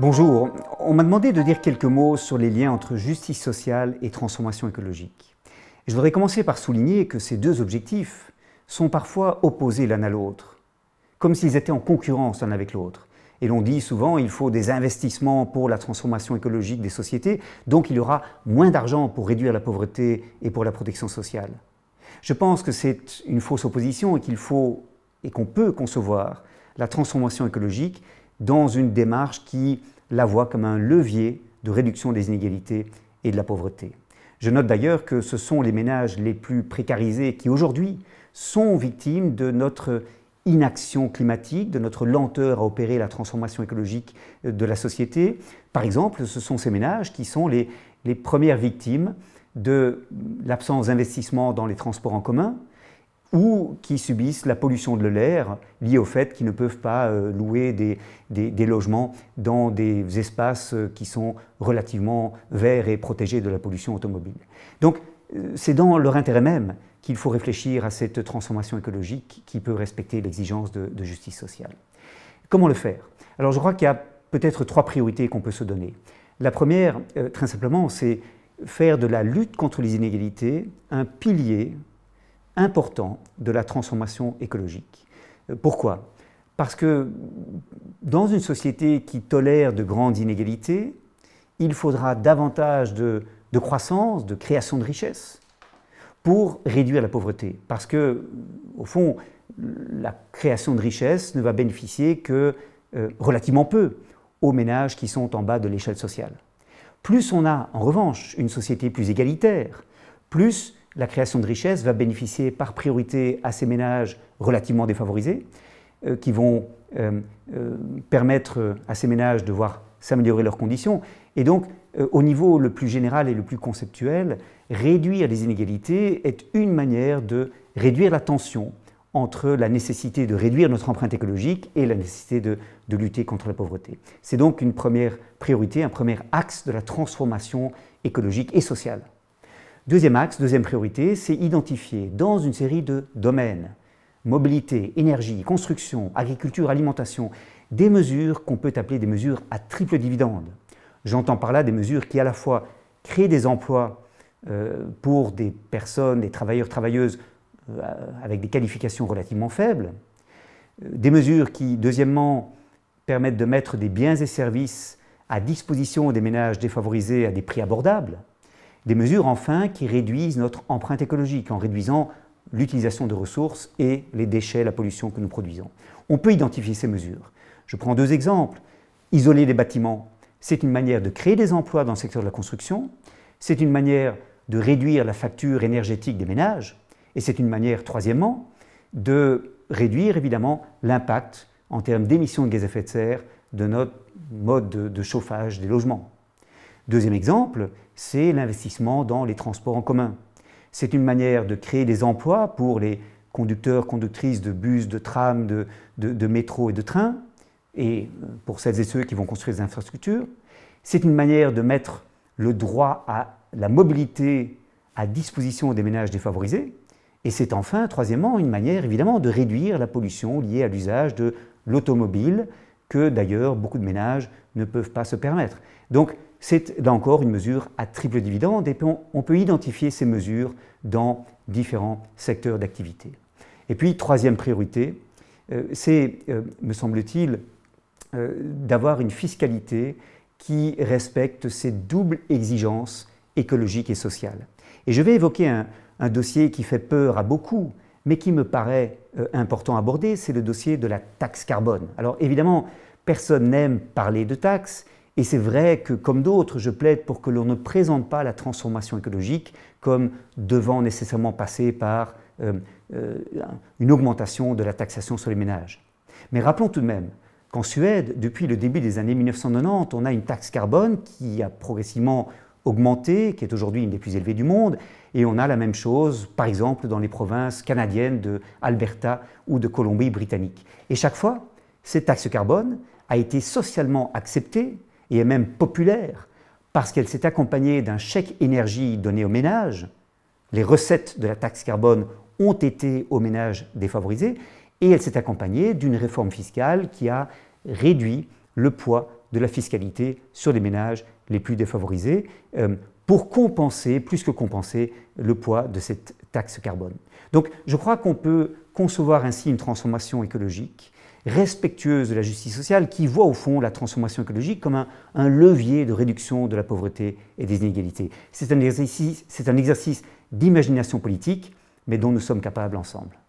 Bonjour, on m'a demandé de dire quelques mots sur les liens entre justice sociale et transformation écologique. je voudrais commencer par souligner que ces deux objectifs sont parfois opposés l'un à l'autre, comme s'ils étaient en concurrence l'un avec l'autre. Et l'on dit souvent qu'il faut des investissements pour la transformation écologique des sociétés, donc il y aura moins d'argent pour réduire la pauvreté et pour la protection sociale. Je pense que c'est une fausse opposition et qu'il faut et qu'on peut concevoir la transformation écologique dans une démarche qui la voit comme un levier de réduction des inégalités et de la pauvreté. Je note d'ailleurs que ce sont les ménages les plus précarisés qui aujourd'hui sont victimes de notre inaction climatique, de notre lenteur à opérer la transformation écologique de la société. Par exemple, ce sont ces ménages qui sont les, les premières victimes de l'absence d'investissement dans les transports en commun, ou qui subissent la pollution de l'air liée au fait qu'ils ne peuvent pas euh, louer des, logements dans des espaces euh, qui sont relativement verts et protégés de la pollution automobile. Donc euh, c'est dans leur intérêt même qu'il faut réfléchir à cette transformation écologique qui peut respecter l'exigence de, de justice sociale. Comment le faire Alors je crois qu'il y a peut-être trois priorités qu'on peut se donner. La première, très simplement, c'est faire de la lutte contre les inégalités un pilier important de la transformation écologique. Euh, pourquoi Parce que dans une société qui tolère de grandes inégalités, il faudra davantage de, croissance, de création de richesses, pour réduire la pauvreté. Parce que, au fond, la création de richesses ne va bénéficier que euh, relativement peu aux ménages qui sont en bas de l'échelle sociale. Plus on a, en revanche, une société plus égalitaire, plus la création de richesses va bénéficier par priorité à ces ménages relativement défavorisés, euh, qui vont euh, euh, permettre à ces ménages de voir s'améliorer leurs conditions. Et donc, au niveau le plus général et le plus conceptuel, réduire les inégalités est une manière de réduire la tension entre la nécessité de réduire notre empreinte écologique et la nécessité de lutter contre la pauvreté. C'est donc une première priorité, un premier axe de la transformation écologique et sociale. Deuxième axe, deuxième priorité, c'est identifier dans une série de domaines, mobilité, énergie, construction, agriculture, alimentation, des mesures qu'on peut appeler des mesures à triple dividende. J'entends par là des mesures qui à la fois créent des emplois euh, pour des personnes, des travailleurs, travailleuses euh, avec des qualifications relativement faibles, euh, des mesures qui, deuxièmement, permettent de mettre des biens et services à disposition des ménages défavorisés à des prix abordables, des mesures enfin qui réduisent notre empreinte écologique en réduisant l'utilisation de ressources et les déchets, la pollution que nous produisons. On peut identifier ces mesures. Je prends deux exemples. Isoler les bâtiments, c'est une manière de créer des emplois dans le secteur de la construction, c'est une manière de réduire la facture énergétique des ménages, et c'est une manière, troisièmement, de réduire évidemment l'impact en termes d'émissions de gaz à effet de serre de notre mode de, de chauffage des logements. Deuxième exemple, c'est l'investissement dans les transports en commun. C'est une manière de créer des emplois pour les conducteurs, conductrices de bus, de tram, de, métro et de trains, et euh, pour celles et ceux qui vont construire des infrastructures. C'est une manière de mettre le droit à la mobilité à disposition des ménages défavorisés. Et c'est enfin, troisièmement, une manière évidemment de réduire la pollution liée à l'usage de l'automobile, que d'ailleurs beaucoup de ménages ne peuvent pas se permettre. Donc c'est là encore une mesure à triple dividende et on peut identifier ces mesures dans différents secteurs d'activité. Et puis, troisième priorité, euh, c'est, euh, me semble-t-il, euh, d'avoir une fiscalité qui respecte ces doubles exigences écologiques et sociales. Et je vais évoquer un, dossier qui fait peur à beaucoup, mais qui me paraît important à aborder, c'est le dossier de la taxe carbone. Alors évidemment, personne n'aime parler de taxes. Et c'est vrai que, comme d'autres, je plaide pour que l'on ne présente pas la transformation écologique comme devant nécessairement passer par euh, euh, une augmentation de la taxation sur les ménages. Mais rappelons tout de même qu'en Suède, depuis le début des années 1990, on a une taxe carbone qui a progressivement augmenté, qui est aujourd'hui une des plus élevées du monde, et on a la même chose, par exemple, dans les provinces canadiennes de Alberta ou de Colombie-Britannique. Et chaque fois, cette taxe carbone a été socialement acceptée et est même populaire parce qu'elle s'est accompagnée d'un chèque énergie donné aux ménages. Les recettes de la taxe carbone ont été aux ménages défavorisés et elle s'est accompagnée d'une réforme fiscale qui a réduit le poids de la fiscalité sur les ménages les plus défavorisés euh, pour compenser, plus que compenser, le poids de cette taxe carbone. Donc je crois qu'on peut concevoir ainsi une transformation écologique respectueuse de la justice sociale qui voit au fond la transformation écologique comme un, levier de réduction de la pauvreté et des inégalités. c'est un exercice d'imagination politique, mais dont nous sommes capables ensemble.